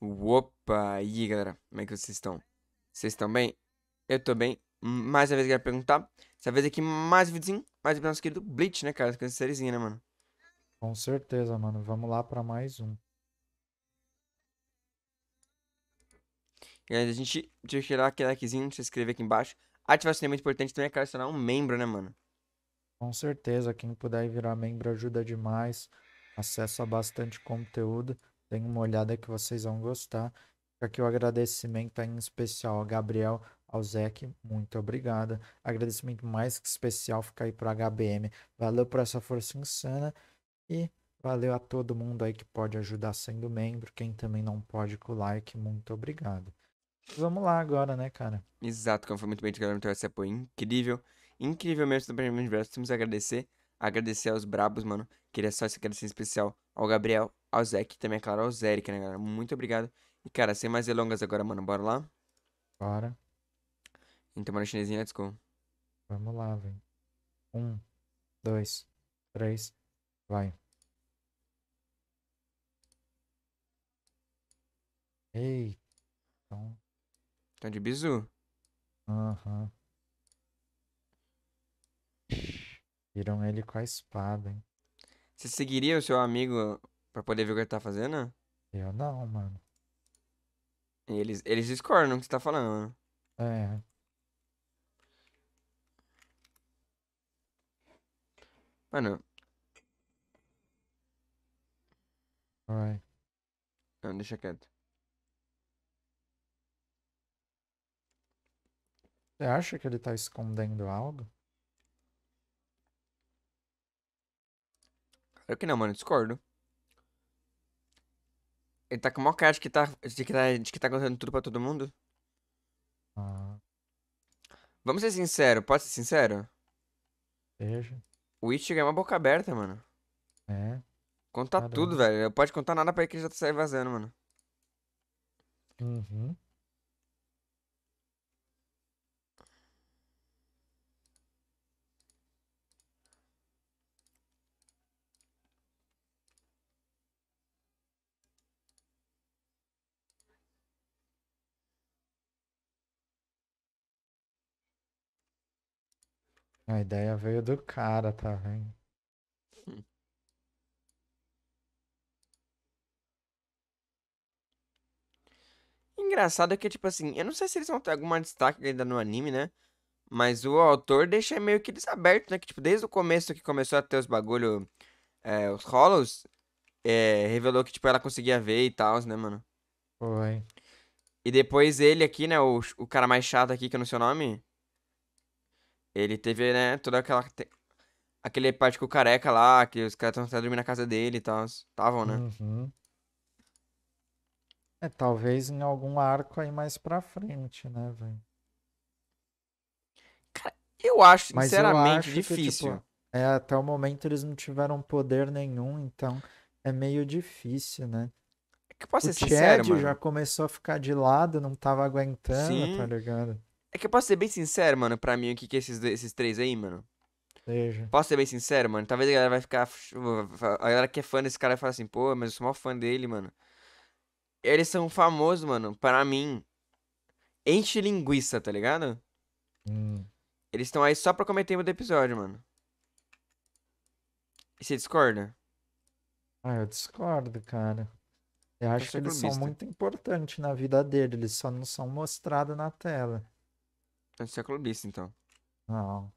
Opa! aí galera, como é que vocês estão? Vocês estão bem? Eu tô bem. Mais uma vez quero perguntar. Dessa vez aqui, mais um videozinho, mais um nosso querido Blitz, né, cara? Com essa sériezinha, né, mano? Com certeza, mano. Vamos lá pra mais um. E aí, a gente deixa lá aquele likezinho, se inscrever aqui embaixo. Ativar o sininho é muito importante também, é cara, se tornar um membro, né, mano? Com certeza, quem puder virar membro ajuda demais. Acessa bastante conteúdo. Deem uma olhada que vocês vão gostar. Fica aqui o agradecimento em especial ao Gabriel, ao Zeke. muito obrigado. Agradecimento mais que especial fica aí para a HBM. Valeu por essa força insana e valeu a todo mundo aí que pode ajudar sendo membro, quem também não pode com o like, muito obrigado. Vamos lá agora, né, cara? Exato, como foi muito bem, galera, ter esse apoio incrível. Incrível mesmo do Benjamin Universo. temos agradecer. Agradecer aos brabos, mano. Queria só esse agradecimento especial ao Gabriel, ao Zeke também, é claro, ao Zé né, galera? Muito obrigado. E, cara, sem mais delongas agora, mano, bora lá? Bora. Então, mano, chinesinha, let's go. Vamos lá, velho. Um, dois, três, vai. Ei. Então... Tá de bizu? Aham. Uhum. Viram ele com a espada, hein? Você seguiria o seu amigo pra poder ver o que ele tá fazendo? Eu não, mano. eles, eles discordam o que você tá falando. Né? É. Mano. Vai. Não, deixa quieto. Você acha que ele tá escondendo algo? Eu que não, mano, discordo. Ele tá com uma cara de que tá, de que tá, de que tá contando tudo pra todo mundo? Ah. Vamos ser sincero, pode ser sincero? Seja. O Ichigo é uma boca aberta, mano. É. Conta tudo, velho. Pode contar nada pra ele que ele já tá saindo vazando, mano. Uhum. A ideia veio do cara, tá vendo? Engraçado é que, tipo assim, eu não sei se eles vão ter alguma destaque ainda no anime, né? Mas o autor deixa meio que desaberto, né? Que, tipo, desde o começo que começou a ter os bagulho, é, os Hollows, é, revelou que, tipo, ela conseguia ver e tal, né, mano? Foi. E depois ele aqui, né, o, o cara mais chato aqui, que eu não sei o nome, ele teve, né, toda aquela. Te... Aquele parte com o careca lá, que os caras estão até dormir na casa dele e tal. Estavam, né? Uhum. É, talvez em algum arco aí mais pra frente, né, velho? Cara, eu acho, Mas sinceramente, eu acho difícil. Que, tipo, é, até o momento eles não tiveram poder nenhum, então é meio difícil, né? É que eu posso o ser sincero, já começou a ficar de lado, não tava aguentando, tá Sim. tá ligado? É que eu posso ser bem sincero, mano, pra mim, o que que é esses, esses três aí, mano? Seja. Posso ser bem sincero, mano? Talvez a galera vai ficar. A galera que é fã desse cara vai falar assim, pô, mas eu sou maior fã dele, mano. Eles são famosos, mano, pra mim. Enche linguiça, tá ligado? Hum. Eles estão aí só pra cometer do episódio, mano. E você discorda? Ah, eu discordo, cara. Eu então acho que é eles são muito importantes na vida dele, eles só não são mostrados na tela. Você é clubista, então. Não.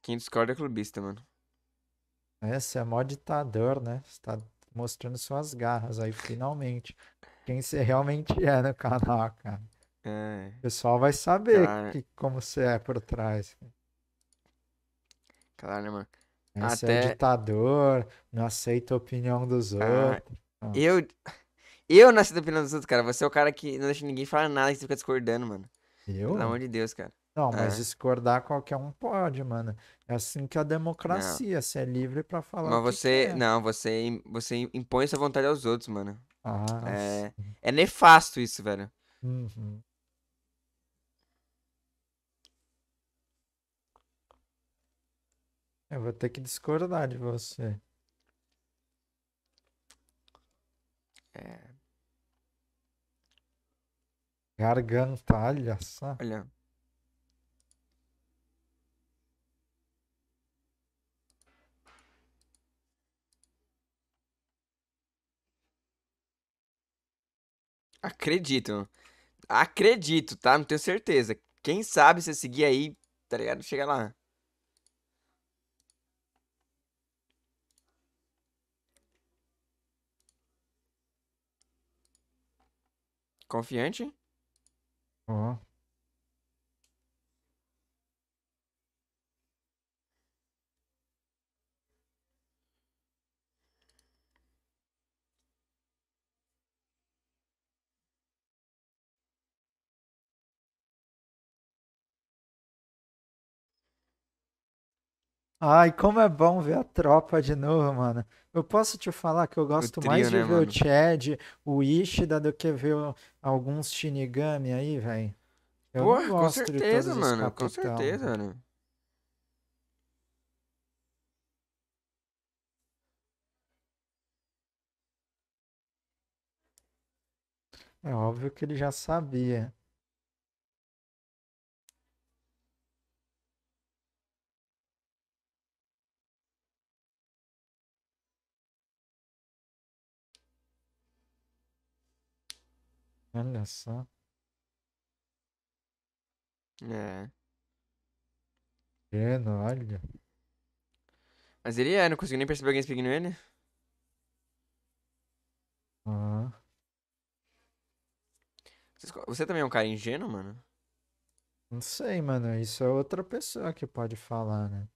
Quem discorda é clubista, mano. É, você é mó ditador, né? Você tá mostrando suas garras aí, finalmente. Quem você realmente é no canal, cara. É. O pessoal vai saber que, como você é por trás. Claro, né, mano? Você é Até... é ditador, não aceita a opinião dos ah, outros. Eu. Eu não aceito a opinião dos outros, cara. Você é o cara que não deixa ninguém falar nada que você fica discordando, mano. Eu? Pelo amor de Deus, cara. Não, é. mas é. discordar qualquer um pode, mano. É assim que é a democracia, não. você é livre para falar. Mas você, quer. não, você, você impõe essa vontade aos outros, mano. Ah, é, é nefasto isso, velho. Uhum. Eu vou ter que discordar de você. É olha só. Olha. Acredito. Acredito, tá? Não tenho certeza. Quem sabe se seguir aí, tá ligado? Chega lá. Confiante? Uh-huh. Ai, como é bom ver a tropa de novo, mano. Eu posso te falar que eu gosto trio, mais de né, ver mano? o Chad, o Ishida, do que ver alguns Shinigami aí, velho. Eu Porra, com certeza, mano. Capitão, com certeza, mano. Né? É óbvio que ele já sabia. Olha só. É. É, não, olha. Mas ele é, não consigo nem perceber alguém seguindo ele. Ah. Você também é um cara ingênuo, mano? Não sei, mano. Isso é outra pessoa que pode falar, né?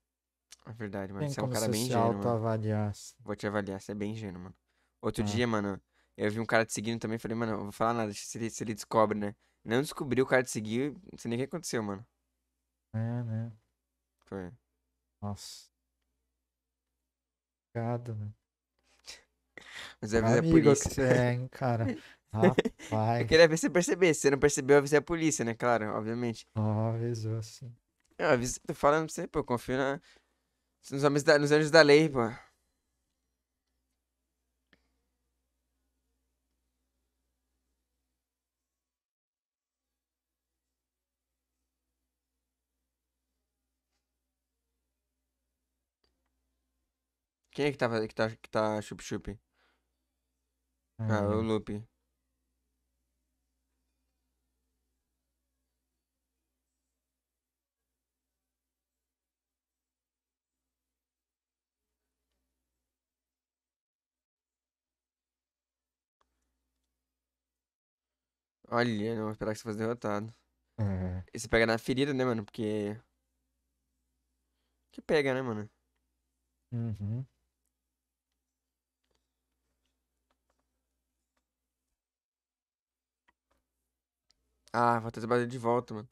É verdade, mano. Tem você é um cara bem ingênuo. Assim. Vou te avaliar, você é bem ingênuo, mano. Outro ah. dia, mano, eu vi um cara te seguindo também, falei, mano, eu vou falar nada, se ele, se ele descobre, né? Não descobriu o cara te seguir, não sei nem o que aconteceu, mano. É, né? Foi. Nossa. Obrigado, né? Mas é, é eu avisei a polícia. Que você é, hein, cara. Rapaz. Eu queria ver se você percebeu Se você não percebeu, eu avisei a polícia, né? Claro, obviamente. Ó, oh, avisou assim. Eu avisei, tô falando pra você, pô. Eu confio na... nos, homens da... nos anjos da lei, pô. Quem é que tá, que tá, que tá chup-chup? Ah, é hum. Ah, o Lupe. Olha, não esperar que você fosse derrotado. Uhum. E você pega na ferida, né, mano? Porque. Que pega, né, mano? Uhum. Ah, vou ter esse de volta, mano.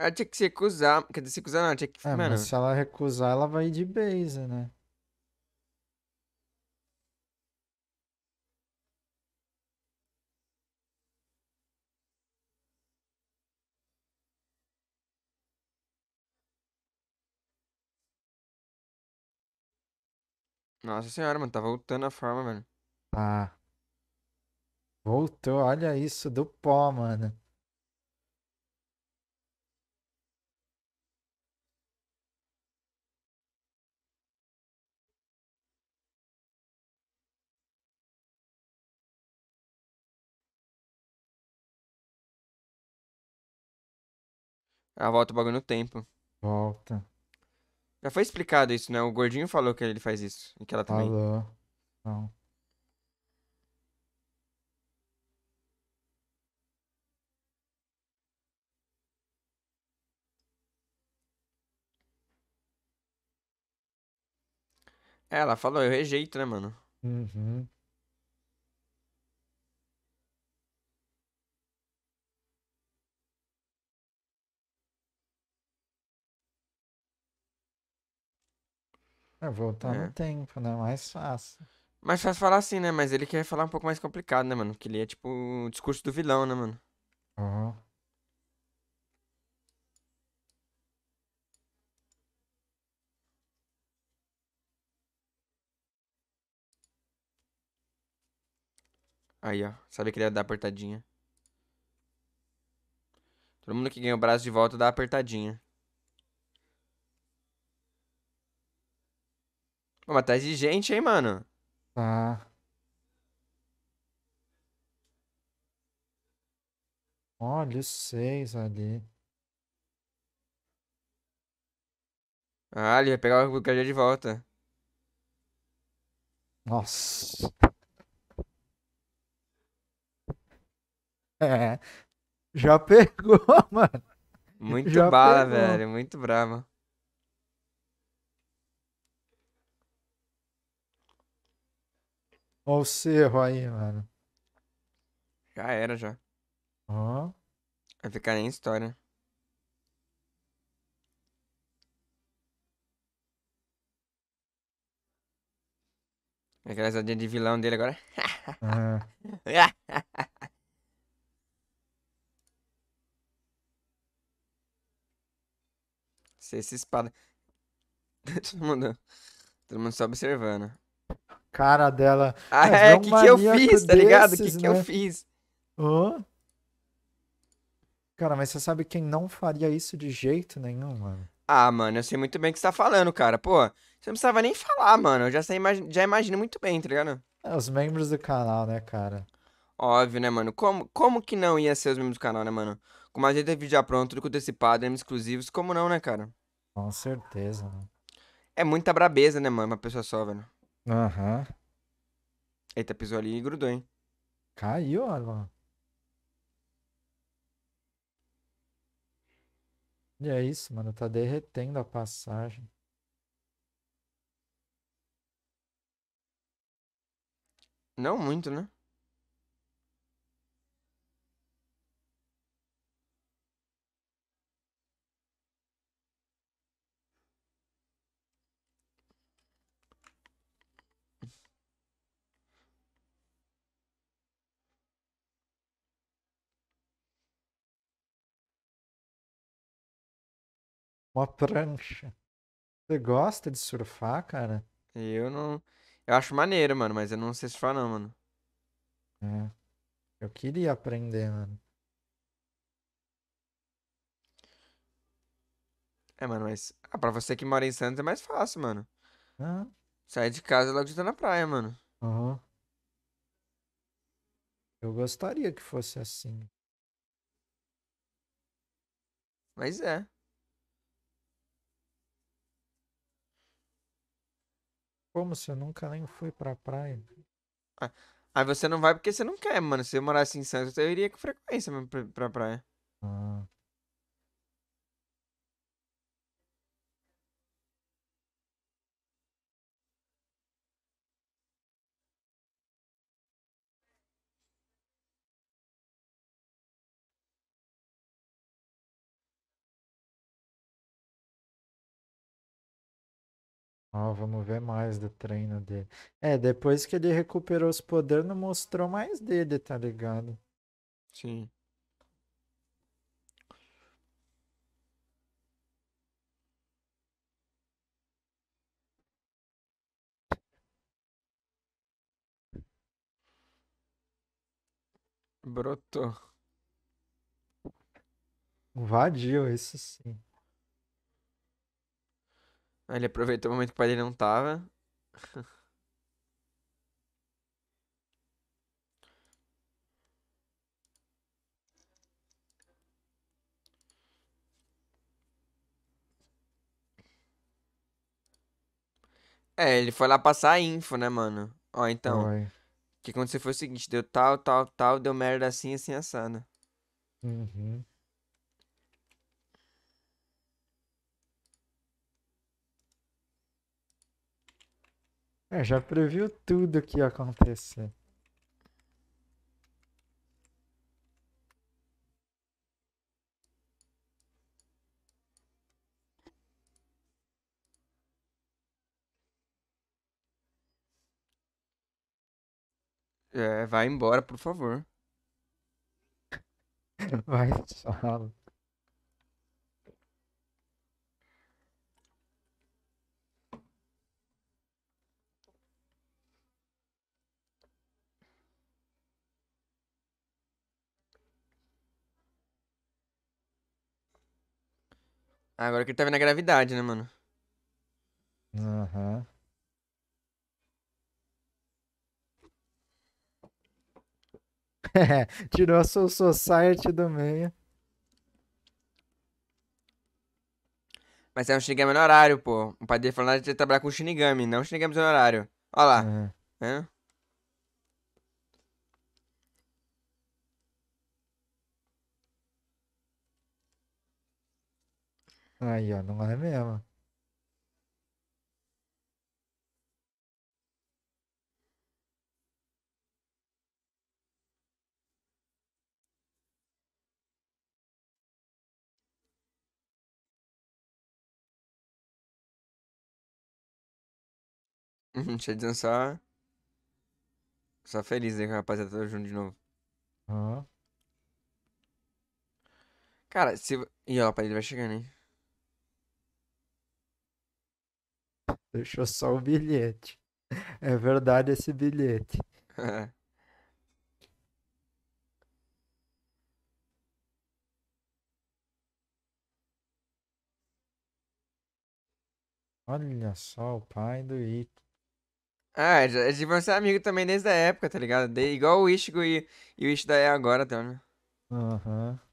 Ela tinha que se recusar. Quer dizer, se recusar não, ela tinha que. É, mano. mas se ela recusar, ela vai de base, né? Nossa senhora, mano, tá voltando a forma, velho. Tá. Voltou, olha isso do pó, mano. A ah, volta o bagulho no tempo. Volta. Já foi explicado isso, né? O gordinho falou que ele faz isso. E que ela também. Falou. Não. É, ela falou, eu rejeito, né, mano? Uhum. É, voltar é. no tempo, né? Mais fácil. Mais fácil falar assim, né? Mas ele quer falar um pouco mais complicado, né, mano? que ele é tipo o discurso do vilão, né, mano? Uhum. Aí, ó. sabe que ele ia dar apertadinha. Todo mundo que ganha o braço de volta dá apertadinha. Mas tá exigente, hein, mano? Tá. Olha os seis ali. Ah, ele vai pegar o KG de volta. Nossa. É. Já pegou, mano. Muito Já bala, pegou. velho. Muito brava. Ó o cerro aí, mano. Já era, já. Ó. Vai ficar nem história. É graçadinha de vilão dele agora. É. Cessa espada. Todo mundo, todo mundo só observando cara dela. Ah, é, o que, que eu fiz, desses, tá ligado? O que, né? que eu né? fiz? Hã? Cara, mas você sabe quem não faria isso de jeito nenhum, mano? Ah, mano, eu sei muito bem o que você tá falando, cara. Pô, você não precisava nem falar, mano. Eu já, sei, já imagino muito bem, tá ligado? É, os membros do canal, né, cara? Óbvio, né, mano? Como, como que não ia ser os membros do canal, né, mano? Com mais gente vídeo já pronto, tudo antecipado, padrão exclusivos, como não, né, cara? Com certeza, mano. Né? É muita brabeza, né, mano, uma pessoa só, velho. Aham. Eita, pisou ali e grudou, hein? Caiu, Alan. E é isso, mano. Tá derretendo a passagem. Não muito, né? Uma prancha. Você gosta de surfar, cara? Eu não. Eu acho maneiro, mano, mas eu não sei surfar, não, mano. É. Eu queria aprender, mano. É, mano, mas. Ah, pra você que mora em Santos é mais fácil, mano. Ah. Sai de casa logo de tá na praia, mano. Uhum. Eu gostaria que fosse assim. Mas é. Como se eu nunca nem fui pra praia? Ah, aí você não vai porque você não quer, mano. Se eu morasse em Santos, eu iria com frequência mesmo pra, pra praia. Ah. oh, vamos ver mais do treino dele. É, depois que ele recuperou os poderes, não mostrou mais dele, tá ligado? Sim. Brotou. Vadio, isso sim. Ele aproveitou o momento que o pai dele não tava. É, ele foi lá passar a info, né, mano? Ó, então. que O que aconteceu foi o seguinte: deu tal, tal, tal, deu merda assim, assim, assada. Uhum. É, já previu tudo que ia acontecer. É, vai embora, por favor. Vai, só. Ah, agora que ele tá vendo a gravidade, né, mano? Aham. Uhum. Tirou a Soul Society do meio. Mas é um Shinigami no horário, pô. O pai dele falou que ele trabalhar com Shinigami, não Shinigami no horário. Olha lá. Uhum. É. Aí, ó, não é mesmo. Uhum, deixa eu dançar. Só feliz aí, rapaziada, todo junto de novo. Aham. Cara, se. Ih, ó, rapaz, ele vai chegando, hein? Deixou só o bilhete. É verdade esse bilhete. É. Olha só, o pai do Ito. Ah, é, eles é deviam ser amigos também desde a época, tá ligado? De, igual o Ishigo e, e o Ishida é agora também. Aham. Uhum.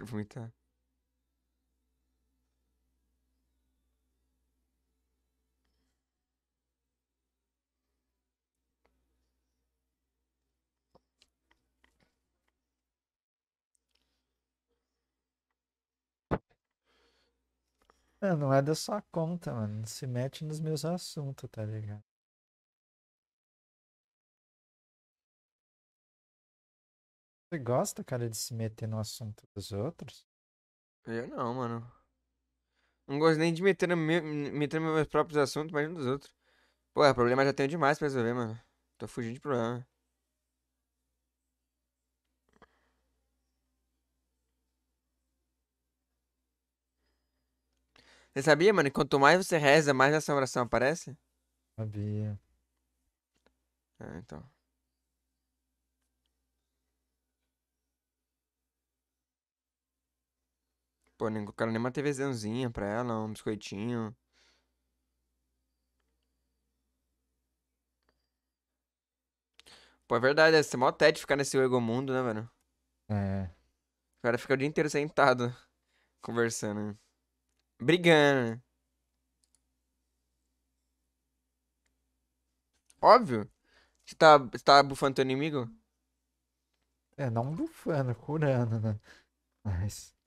quero vomitar. Mano, é, não é da sua conta, mano. se mete nos meus assuntos, tá ligado? Você gosta, cara, de se meter no assunto dos outros? Eu não, mano. Não gosto nem de meter, no meu, meter nos meus próprios assuntos, mas nos outros. Pô, é, problema já tenho demais pra resolver, mano. Tô fugindo de problema. Você sabia, mano? Quanto mais você reza, mais essa oração aparece? Sabia. É, então. Pô, nem quero nem uma TVzinha pra ela, um biscoitinho. Pô, é verdade, é ser mó tete ficar nesse egomundo, né, velho? É. O cara fica o dia inteiro sentado, conversando. Né? Brigando. Né? Óbvio. Você tá, você tá bufando teu inimigo? É, não bufando, curando, né? Mas.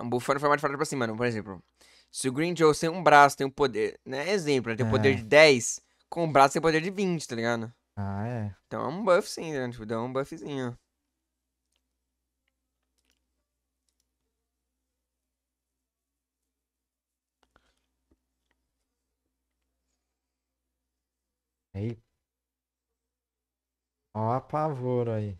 Um bufando foi mais forte pra cima, não. Por exemplo, se o Green Joe tem um braço, tem um poder. Né? Exemplo, ele tem o é. um poder é. de 10, com o braço tem o um poder de 20, tá ligado? Ah, é. Então é um buff sim, né? Tipo, dá um buffzinho. Aí. Ó, pavor aí.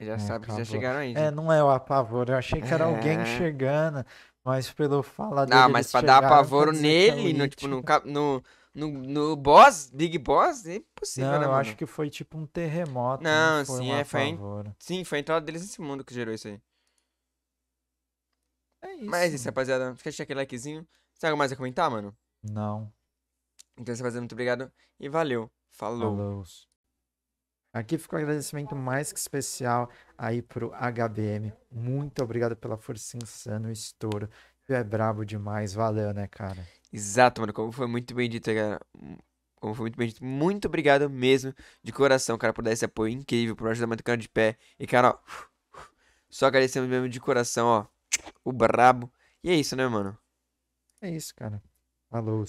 Já é, sabe que já chegaram aí. É, não é o apavoro. Eu achei que era alguém é. chegando, mas pelo falar dele. Não, mas pra chegaram, dar tá apavoro é nele, no, tipo, no, no, no, no boss, Big Boss, é impossível, não, né, eu mano? acho que foi tipo um terremoto. Não, foi sim, um é, foi, sim, foi a entrada deles nesse mundo que gerou isso aí. É isso. Mas é isso, rapaziada. fica esquece aquele likezinho. Tem algo mais a comentar, mano? Não. Então, rapaziada, muito obrigado e valeu. Falou. Falou. Aqui ficou um agradecimento mais que especial aí pro HBM. Muito obrigado pela força insana, o estouro. Tu é brabo demais, valeu, né, cara? Exato, mano. Como foi muito bem dito, cara. Como foi muito bem dito. Muito obrigado mesmo, de coração, cara, por dar esse apoio incrível, por ajudar muito o cara de pé. E, cara, ó, só agradecendo mesmo de coração, ó. O brabo. E é isso, né, mano? É isso, cara. Falou.